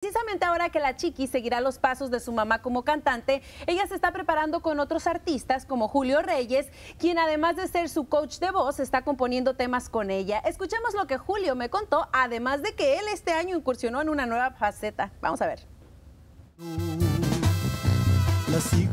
Precisamente ahora que la Chiqui seguirá los pasos de su mamá como cantante, ella se está preparando con otros artistas como Julio Reyes, quien además de ser su coach de voz, está componiendo temas con ella. Escuchemos lo que Julio me contó, además de que él este año incursionó en una nueva faceta. Vamos a ver.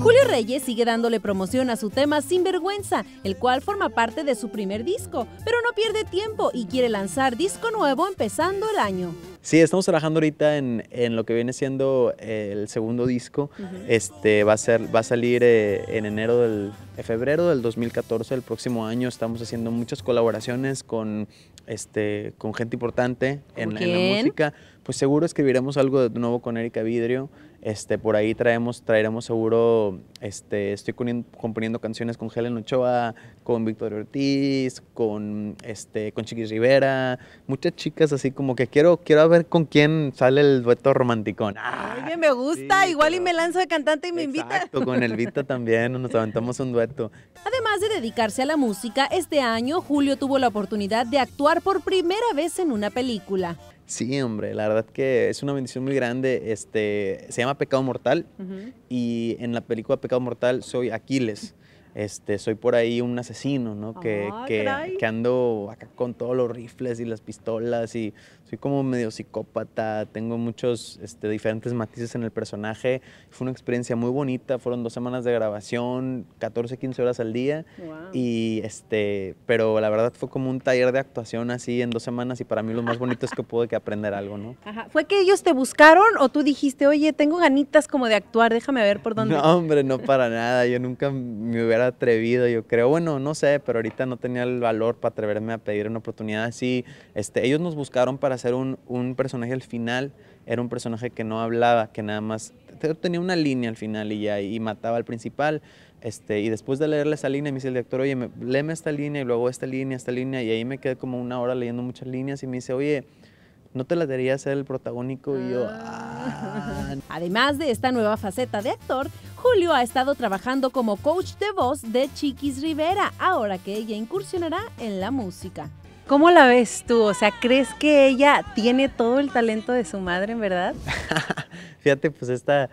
Julio Reyes sigue dándole promoción a su tema Sinvergüenza, el cual forma parte de su primer disco, pero no pierde tiempo y quiere lanzar disco nuevo empezando el año. Sí, estamos trabajando ahorita en, en, lo que viene siendo eh, el segundo disco. Este va a ser, va a salir eh, en enero del, febrero del 2014, el próximo año. Estamos haciendo muchas colaboraciones con este, con gente importante en, en la música. Pues seguro escribiremos algo de nuevo con Erika Vidrio. Este, por ahí traemos, traeremos seguro, este, estoy componiendo canciones con Helen Ochoa, con Víctor Ortiz, con, este, con Chiquis Rivera, muchas chicas así como que quiero, quiero ver con quién sale el dueto romanticón. Ay, ah, me gusta, igual y me lanzo de cantante y me invita. Exacto, con Elvita también nos aventamos un dueto. Además de dedicarse a la música, este año Julio tuvo la oportunidad de actuar por primera vez en una película. Sí, hombre, la verdad que es una bendición muy grande. Este, se llama Pecado Mortal y en la película Pecado Mortal soy Aquiles. Este, soy por ahí un asesino, ¿no? Ah, que, ando acá con todos los rifles y las pistolas y soy como medio psicópata, tengo muchos este, diferentes matices en el personaje. Fue una experiencia muy bonita, fueron dos semanas de grabación, 14, 15 horas al día y este, pero la verdad fue como un taller de actuación así en dos semanas y para mí lo más bonito es que pude que aprender algo, ¿no? ¿Fue que ellos te buscaron o tú dijiste, oye, tengo ganitas como de actuar, déjame ver por dónde? No, hombre, no para nada, yo nunca me hubiera atrevido, yo creo. Bueno, no sé, pero ahorita no tenía el valor para atreverme a pedir una oportunidad así. Este, ellos nos buscaron para hacer un, un personaje al final. Era un personaje que no hablaba, que nada más tenía una línea al final y ya, y mataba al principal. Este, y después de leerle esa línea, me dice el director, oye, léeme esta línea y luego esta línea, esta línea. Y ahí me quedé como una hora leyendo muchas líneas y me dice, oye, no te la debería ser el protagónico. Y yo, ah. Ah". Además de esta nueva faceta de actor, Julio ha estado trabajando como coach de voz de Chiquis Rivera, ahora que ella incursionará en la música. ¿Cómo la ves tú? O sea, ¿crees que ella tiene todo el talento de su madre, en verdad? fíjate, pues esta,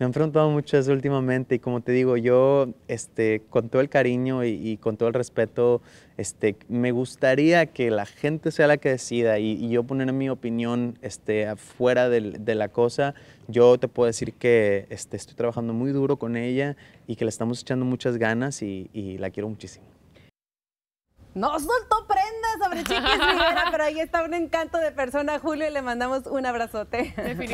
me han preguntado mucho eso últimamente y como te digo, yo este, con todo el cariño y, con todo el respeto, este, me gustaría que la gente sea la que decida y, yo poner mi opinión este, afuera de, la cosa. Yo te puedo decir que este, estoy trabajando muy duro con ella y que le estamos echando muchas ganas y, la quiero muchísimo. No soltó prendas sobre Chiquis Rivera, pero ahí está un encanto de persona, Julio, le mandamos un abrazote.